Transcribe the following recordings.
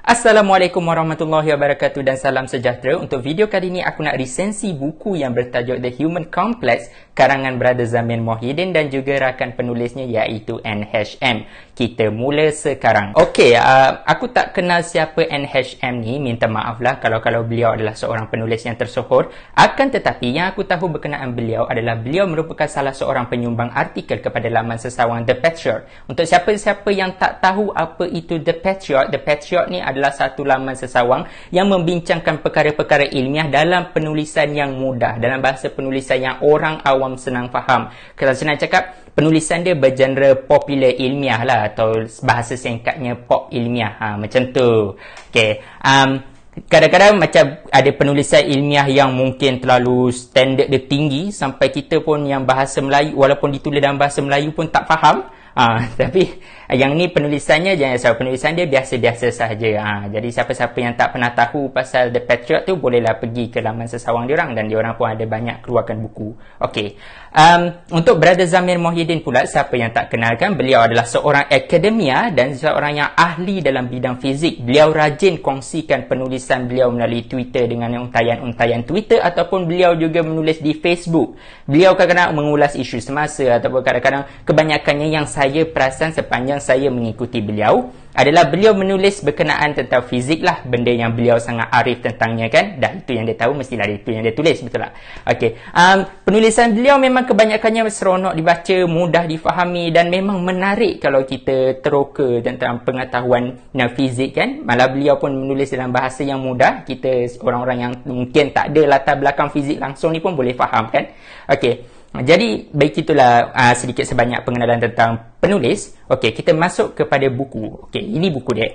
Assalamualaikum warahmatullahi wabarakatuh dan salam sejahtera. Untuk video kali ini aku nak resensi buku yang bertajuk The Human Complex karangan Brother Zamin Mohidin dan juga rakan penulisnya iaitu NHM. Kita mula sekarang. Okey, uh, aku tak kenal siapa NHM ni. Minta maaflah kalau kalau beliau adalah seorang penulis yang tersohor. Akan tetapi yang aku tahu berkenaan beliau adalah beliau merupakan salah seorang penyumbang artikel kepada laman sesawang The Patriot. Untuk siapa-siapa yang tak tahu apa itu The Patriot, The Patriot ni adalah satu laman sesawang yang membincangkan perkara-perkara ilmiah dalam penulisan yang mudah, dalam bahasa penulisan yang orang awam senang faham. Kalau senang cakap, penulisan dia bergenre popular ilmiah lah atau bahasa singkatnya pop ilmiah. Ha, macam tu. Okay. Um, Kadang-kadang macam ada penulisan ilmiah yang mungkin terlalu standard dia tinggi sampai kita pun yang bahasa Melayu walaupun ditulis dalam bahasa Melayu pun tak faham. Ha, tapi Ah, yang ni penulisannya jangan salah penulisan dia biasa-biasa sahaja. Ha, jadi siapa-siapa yang tak pernah tahu pasal The Patriot tu bolehlah pergi ke laman sesawang orang dan dia orang pun ada banyak keluarkan buku. Okey. Um, untuk Brother Zamir Mohyiddin pula siapa yang tak kenalkan beliau adalah seorang akademia dan seorang yang ahli dalam bidang fizik. Beliau rajin kongsikan penulisan beliau melalui Twitter dengan untayan-untayan Twitter ataupun beliau juga menulis di Facebook. Beliau kadang-kadang mengulas isu semasa ataupun kadang-kadang kebanyakannya yang saya perasan sepanjang saya mengikuti beliau adalah beliau menulis berkenaan tentang fizik lah benda yang beliau sangat arif tentangnya kan dan itu yang dia tahu mestilah itu yang dia tulis betul tak okey um, penulisan beliau memang kebanyakannya seronok dibaca mudah difahami dan memang menarik kalau kita teroka tentang pengetahuan tentang fizik kan malah beliau pun menulis dalam bahasa yang mudah kita orang-orang yang mungkin tak ada latar belakang fizik langsung ni pun boleh faham kan okey jadi baik itulah uh, sedikit sebanyak pengenalan tentang penulis. Okey, kita masuk kepada buku. Okey, ini buku dia.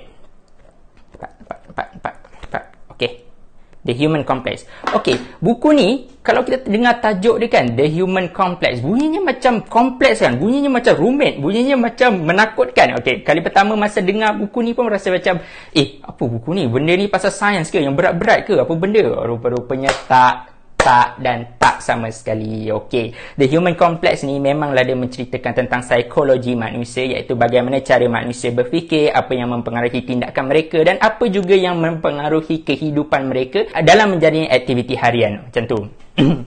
Okey. The Human Complex. Okey, buku ni kalau kita dengar tajuk dia kan, The Human Complex, bunyinya macam kompleks kan? Bunyinya macam rumit, bunyinya macam menakutkan. Okey, kali pertama masa dengar buku ni pun rasa macam, eh, apa buku ni? Benda ni pasal sains ke? Yang berat-berat ke? Apa benda? Rupa-rupanya tak tak dan tak sama sekali. Okey. The Human Complex ni memanglah dia menceritakan tentang psikologi manusia iaitu bagaimana cara manusia berfikir, apa yang mempengaruhi tindakan mereka dan apa juga yang mempengaruhi kehidupan mereka dalam menjadi aktiviti harian. Macam tu.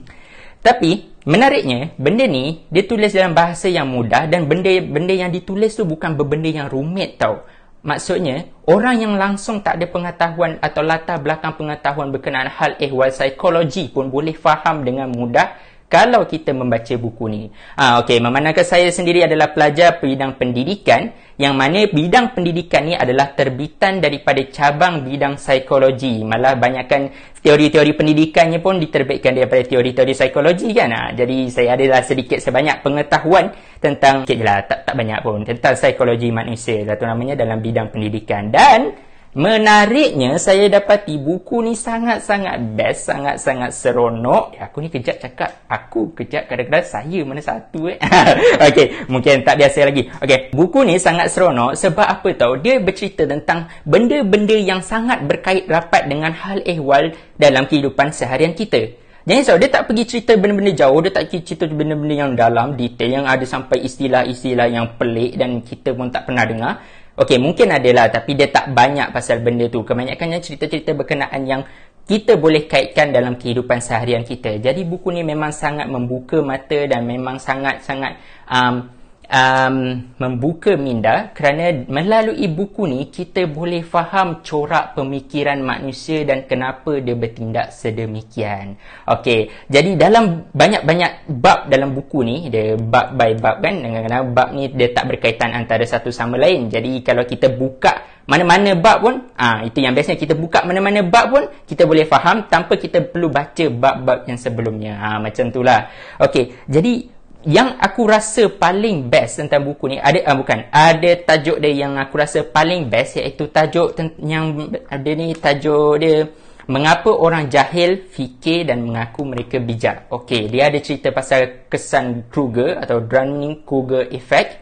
Tapi Menariknya, benda ni dia tulis dalam bahasa yang mudah dan benda benda yang ditulis tu bukan benda yang rumit tau. Maksudnya, orang yang langsung tak ada pengetahuan atau latar belakang pengetahuan berkenaan hal ehwal psikologi pun boleh faham dengan mudah kalau kita membaca buku ni. Ha, okay, memandangkan saya sendiri adalah pelajar bidang pendidikan yang mana bidang pendidikan ni adalah terbitan daripada cabang bidang psikologi. Malah banyakkan teori-teori pendidikannya pun diterbitkan daripada teori-teori psikologi kan. Ha, jadi saya adalah sedikit sebanyak pengetahuan tentang, sikit je lah, tak, tak banyak pun, tentang psikologi manusia. Satu lah namanya dalam bidang pendidikan. Dan... Menariknya saya dapati buku ni sangat-sangat best, sangat-sangat seronok. Eh, aku ni kejap cakap, aku kejap kadang-kadang saya mana satu eh. Okey, mungkin tak biasa lagi. Okey, buku ni sangat seronok sebab apa tahu dia bercerita tentang benda-benda yang sangat berkait rapat dengan hal ehwal dalam kehidupan seharian kita. Jadi so, dia tak pergi cerita benda-benda jauh, dia tak pergi cerita benda-benda yang dalam, detail yang ada sampai istilah-istilah yang pelik dan kita pun tak pernah dengar. Okay, mungkin adalah tapi dia tak banyak pasal benda tu. Kebanyakannya cerita-cerita berkenaan yang kita boleh kaitkan dalam kehidupan seharian kita. Jadi buku ni memang sangat membuka mata dan memang sangat-sangat um, um, membuka minda kerana melalui buku ni kita boleh faham corak pemikiran manusia dan kenapa dia bertindak sedemikian. Okey, jadi dalam banyak-banyak bab dalam buku ni, dia bab by bab kan, kadang-kadang bab ni dia tak berkaitan antara satu sama lain. Jadi kalau kita buka mana-mana bab pun, ah ha, itu yang biasanya kita buka mana-mana bab pun, kita boleh faham tanpa kita perlu baca bab-bab yang sebelumnya. Ha, macam itulah. Okey, jadi yang aku rasa paling best tentang buku ni ada ah, bukan ada tajuk dia yang aku rasa paling best iaitu tajuk yang ada ni tajuk dia mengapa orang jahil fikir dan mengaku mereka bijak okey dia ada cerita pasal kesan Kruger atau Dunning Kruger effect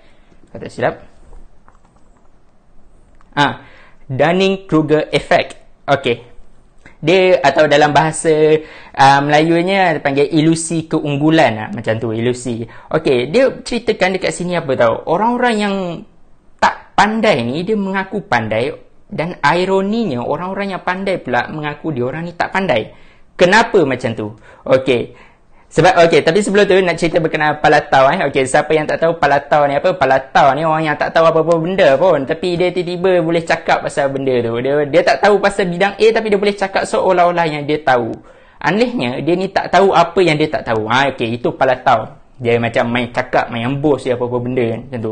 kata silap ah Dunning Kruger effect okey dia atau dalam bahasa uh, Melayunya panggil ilusi keunggulan lah. macam tu ilusi okey dia ceritakan dekat sini apa tahu orang-orang yang tak pandai ni dia mengaku pandai dan ironinya orang-orang yang pandai pula mengaku dia orang ni tak pandai kenapa macam tu okey sebab okey, tapi sebelum tu nak cerita berkenaan palatau eh. Okey, siapa yang tak tahu palatau ni apa? Palatau ni orang yang tak tahu apa-apa benda pun, tapi dia tiba-tiba boleh cakap pasal benda tu. Dia dia tak tahu pasal bidang A tapi dia boleh cakap seolah-olah yang dia tahu. Anehnya, dia ni tak tahu apa yang dia tak tahu. Ha okey, itu palatau. Dia macam main cakap, main ambos dia apa-apa benda kan, Tentu. tu.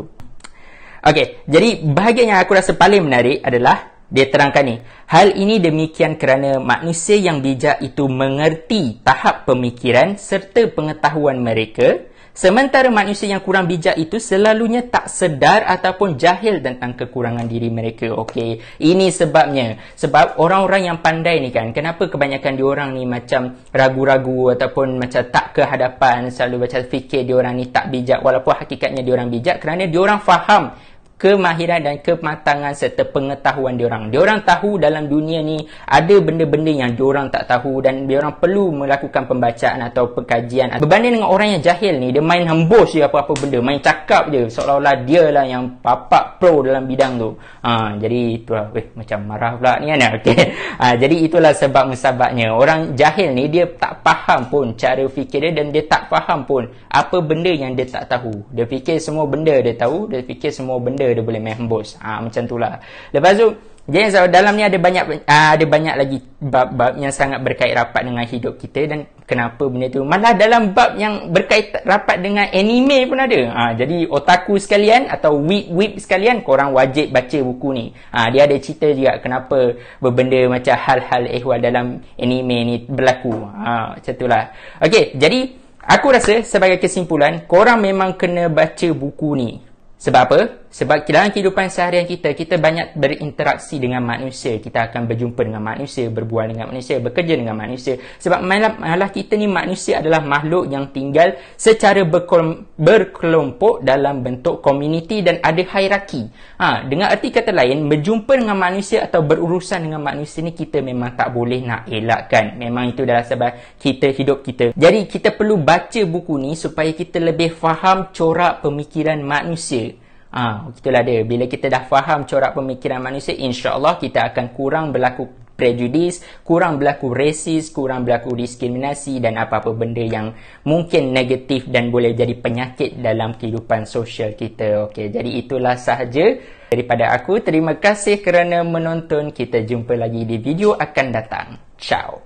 Okey, jadi bahagian yang aku rasa paling menarik adalah dia terangkan ni, hal ini demikian kerana manusia yang bijak itu mengerti tahap pemikiran serta pengetahuan mereka, sementara manusia yang kurang bijak itu selalunya tak sedar ataupun jahil tentang kekurangan diri mereka. Okey, ini sebabnya. Sebab orang-orang yang pandai ni kan, kenapa kebanyakan diorang ni macam ragu-ragu ataupun macam tak ke hadapan, selalu macam fikir diorang ni tak bijak walaupun hakikatnya diorang bijak kerana diorang faham kemahiran dan kematangan serta pengetahuan diorang. Diorang tahu dalam dunia ni ada benda-benda yang diorang tak tahu dan diorang perlu melakukan pembacaan atau pengkajian. Berbanding dengan orang yang jahil ni, dia main hembus je apa-apa benda, main cakap cakap je seolah-olah dia lah yang papak pro dalam bidang tu ha, jadi itulah weh macam marah pula ni kan okay. ha, jadi itulah sebab musababnya orang jahil ni dia tak faham pun cara fikir dia dan dia tak faham pun apa benda yang dia tak tahu dia fikir semua benda dia tahu dia fikir semua benda dia boleh menghembus ha, macam tu lah lepas tu jadi so dalam ni ada banyak uh, ada banyak lagi bab-bab yang sangat berkait rapat dengan hidup kita dan kenapa benda tu. Malah dalam bab yang berkait rapat dengan anime pun ada. Ha, jadi otaku sekalian atau weep-weep sekalian, korang wajib baca buku ni. Ha, dia ada cerita juga kenapa berbenda macam hal-hal ehwal dalam anime ni berlaku. Ha, macam itulah. Okay, jadi aku rasa sebagai kesimpulan, korang memang kena baca buku ni. Sebab apa? Sebab dalam kehidupan seharian kita, kita banyak berinteraksi dengan manusia. Kita akan berjumpa dengan manusia, berbual dengan manusia, bekerja dengan manusia. Sebab malah, malah kita ni manusia adalah makhluk yang tinggal secara berkelompok dalam bentuk komuniti dan ada hierarki. Ha, dengan erti kata lain, berjumpa dengan manusia atau berurusan dengan manusia ni kita memang tak boleh nak elakkan. Memang itu adalah sebab kita hidup kita. Jadi kita perlu baca buku ni supaya kita lebih faham corak pemikiran manusia ha, itulah dia. Bila kita dah faham corak pemikiran manusia, insya-Allah kita akan kurang berlaku prejudis, kurang berlaku rasis, kurang berlaku diskriminasi dan apa-apa benda yang mungkin negatif dan boleh jadi penyakit dalam kehidupan sosial kita. Okay, jadi itulah sahaja daripada aku. Terima kasih kerana menonton. Kita jumpa lagi di video akan datang. Ciao.